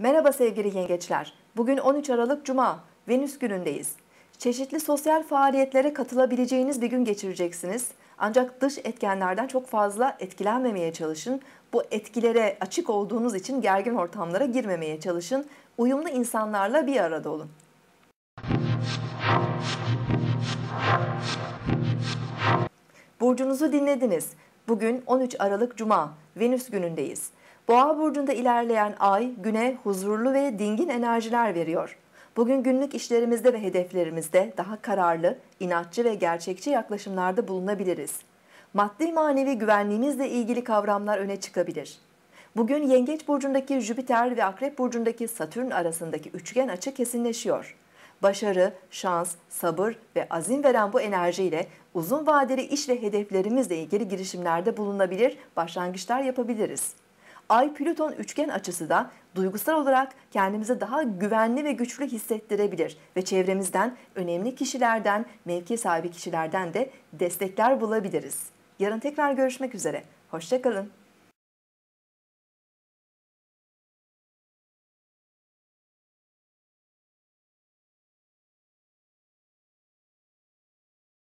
Merhaba sevgili yengeçler. Bugün 13 Aralık Cuma, Venüs günündeyiz. Çeşitli sosyal faaliyetlere katılabileceğiniz bir gün geçireceksiniz. Ancak dış etkenlerden çok fazla etkilenmemeye çalışın. Bu etkilere açık olduğunuz için gergin ortamlara girmemeye çalışın. Uyumlu insanlarla bir arada olun. Burcunuzu dinlediniz. Bugün 13 Aralık Cuma, Venüs günündeyiz. Boğa burcunda ilerleyen ay güne huzurlu ve dingin enerjiler veriyor. Bugün günlük işlerimizde ve hedeflerimizde daha kararlı, inatçı ve gerçekçi yaklaşımlarda bulunabiliriz. Maddi manevi güvenliğimizle ilgili kavramlar öne çıkabilir. Bugün Yengeç burcundaki Jüpiter ve Akrep burcundaki Satürn arasındaki üçgen açı kesinleşiyor. Başarı, şans, sabır ve azim veren bu enerjiyle uzun vadeli iş ve hedeflerimizle ilgili girişimlerde bulunabilir, başlangıçlar yapabiliriz. Ay Plüton üçgen açısı da duygusal olarak kendimize daha güvenli ve güçlü hissettirebilir ve çevremizden, önemli kişilerden, mevki sahibi kişilerden de destekler bulabiliriz. Yarın tekrar görüşmek üzere. Hoşçakalın.